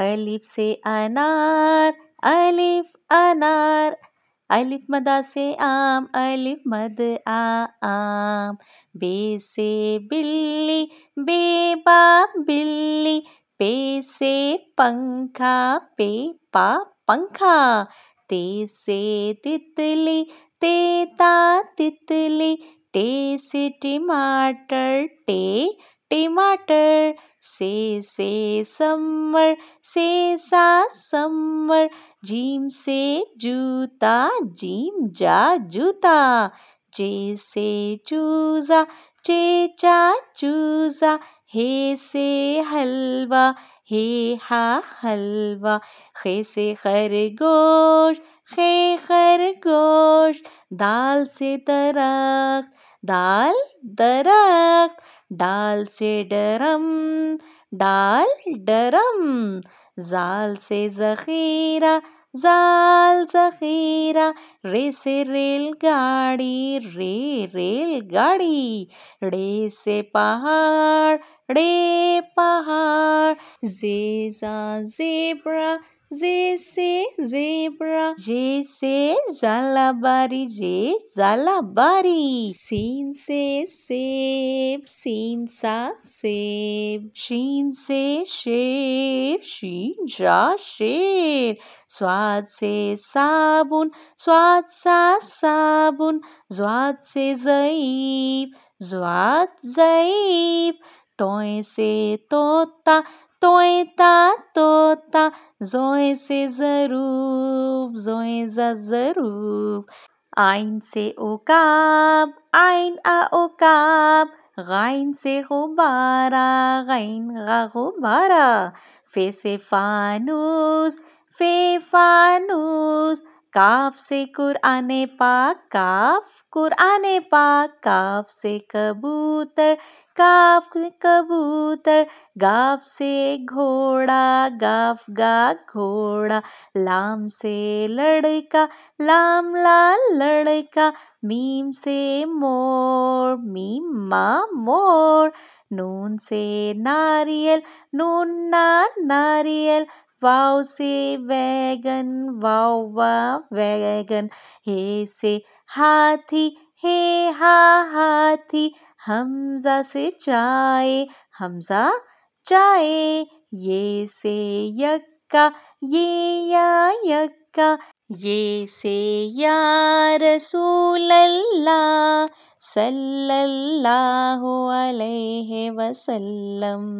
अलिफ से अनार अलिफ अनार अलिफ मदा से आम अलिफ मद आ आम बे से बिल्ली बेबा बिल्ली पे से पंखा पे पा पंखा ते से तितली तेता तितली टे से टमाटर टे टमाटर से से समर से सा समर जीम से जूता जीम जा जूता चे से चूजा चे चा चूजा हे से हलवा हे हा हलवा खे से खरगोश खे खरगोश दाल से दरख दाल दरख डाल से डरम डाल डरम जाल से जखीरा जाल जखीरा रे से रेलगाड़ी रे रेलगाड़ी रे से पहाड़ बड़े पहाड़ जा जेबरा जे से जेबरा जे से जलाबारी जे जलाबारी सीन से सेब सीन सा सेब शीन से शेर शीन जा शेर स्वाद से साबुन स्वाद सा साबुन स्वाद से जईब स्वाद जईब तोय से तोता तोय ता तोता जोए से ज़रूब जोए ज़ा ज़रूब आइन से ओकाब आइन आ ओकाब गाइन से गुबारा गाइन गा गुबारा फे से फानूस फे फानूस काफ से कुरान पाक काफ कुरान पाक काफ से कबूतर काफ कबूतर गाफ से घोड़ा गाफ गा घोड़ा लाम से लड़का लाम लाल लड़का मीम से मोर मीम मा मोर नून से नारियल नून ना नारियल वाव से वैगन वाव वा वैगन हे से हाथी हे हा हाथी हमजा से चाय हमजा चाय ये से यक्का ये या यक्का ये से या रसूलल्ला सल्लल्लाहु अलैहि वसल्लम